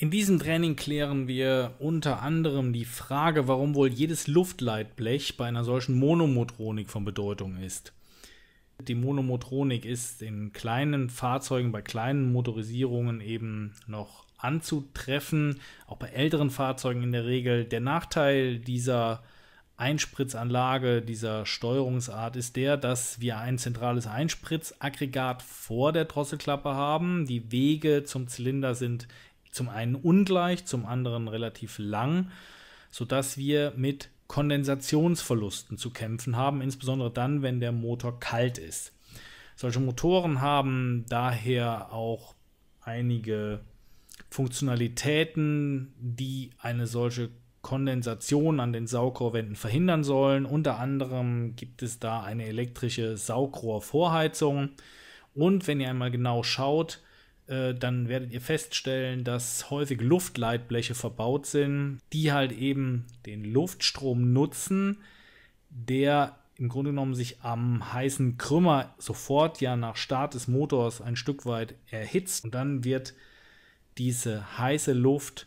In diesem Training klären wir unter anderem die Frage, warum wohl jedes Luftleitblech bei einer solchen Monomotronik von Bedeutung ist. Die Monomotronik ist in kleinen Fahrzeugen, bei kleinen Motorisierungen eben noch anzutreffen, auch bei älteren Fahrzeugen in der Regel. Der Nachteil dieser Einspritzanlage, dieser Steuerungsart ist der, dass wir ein zentrales Einspritzaggregat vor der Drosselklappe haben. Die Wege zum Zylinder sind zum einen ungleich, zum anderen relativ lang, sodass wir mit Kondensationsverlusten zu kämpfen haben, insbesondere dann, wenn der Motor kalt ist. Solche Motoren haben daher auch einige Funktionalitäten, die eine solche Kondensation an den Saugrohrwänden verhindern sollen. Unter anderem gibt es da eine elektrische Saugrohrvorheizung. Und wenn ihr einmal genau schaut, äh, dann werdet ihr feststellen, dass häufig Luftleitbleche verbaut sind, die halt eben den Luftstrom nutzen, der im Grunde genommen sich am heißen Krümmer sofort ja nach Start des Motors ein Stück weit erhitzt und dann wird diese heiße Luft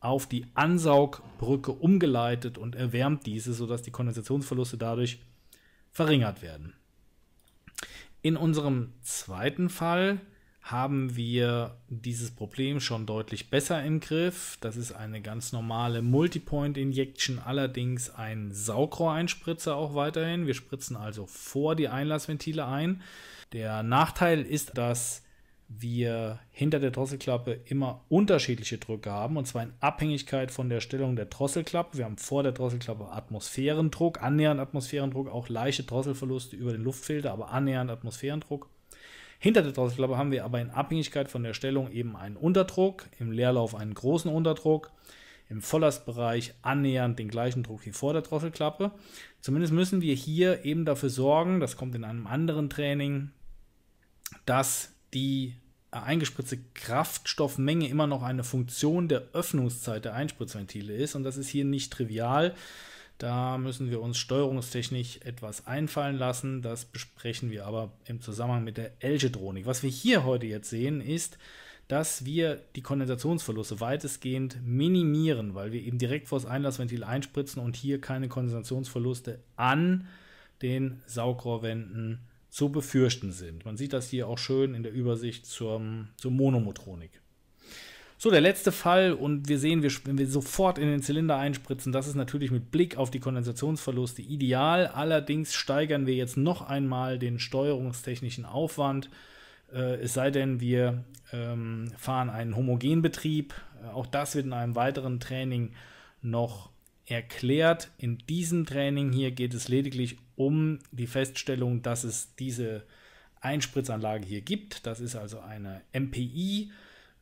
auf die Ansaugbrücke umgeleitet und erwärmt diese, sodass die Kondensationsverluste dadurch verringert werden. In unserem zweiten Fall haben wir dieses Problem schon deutlich besser im Griff. Das ist eine ganz normale Multipoint-Injection, allerdings ein Saugrohreinspritzer auch weiterhin. Wir spritzen also vor die Einlassventile ein. Der Nachteil ist, dass wir hinter der Drosselklappe immer unterschiedliche Drücke haben, und zwar in Abhängigkeit von der Stellung der Drosselklappe. Wir haben vor der Drosselklappe Atmosphärendruck, annähernd Atmosphärendruck, auch leichte Drosselverluste über den Luftfilter, aber annähernd Atmosphärendruck. Hinter der Drosselklappe haben wir aber in Abhängigkeit von der Stellung eben einen Unterdruck, im Leerlauf einen großen Unterdruck, im Volllastbereich annähernd den gleichen Druck wie vor der Drosselklappe. Zumindest müssen wir hier eben dafür sorgen, das kommt in einem anderen Training, dass die eingespritzte Kraftstoffmenge immer noch eine Funktion der Öffnungszeit der Einspritzventile ist und das ist hier nicht trivial. Da müssen wir uns steuerungstechnisch etwas einfallen lassen. Das besprechen wir aber im Zusammenhang mit der Elgedronik. Was wir hier heute jetzt sehen, ist, dass wir die Kondensationsverluste weitestgehend minimieren, weil wir eben direkt vor das Einlassventil einspritzen und hier keine Kondensationsverluste an den Saugrohrwänden zu befürchten sind. Man sieht das hier auch schön in der Übersicht zum, zur Monomotronik. So, der letzte Fall und wir sehen, wir, wenn wir sofort in den Zylinder einspritzen, das ist natürlich mit Blick auf die Kondensationsverluste ideal. Allerdings steigern wir jetzt noch einmal den steuerungstechnischen Aufwand. Äh, es sei denn, wir ähm, fahren einen homogenen Betrieb. Äh, auch das wird in einem weiteren Training noch erklärt. In diesem Training hier geht es lediglich um die Feststellung, dass es diese Einspritzanlage hier gibt. Das ist also eine MPI.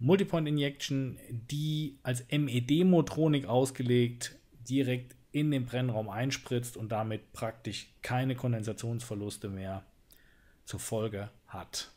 Multipoint Injection, die als MED-Motronik ausgelegt direkt in den Brennraum einspritzt und damit praktisch keine Kondensationsverluste mehr zur Folge hat.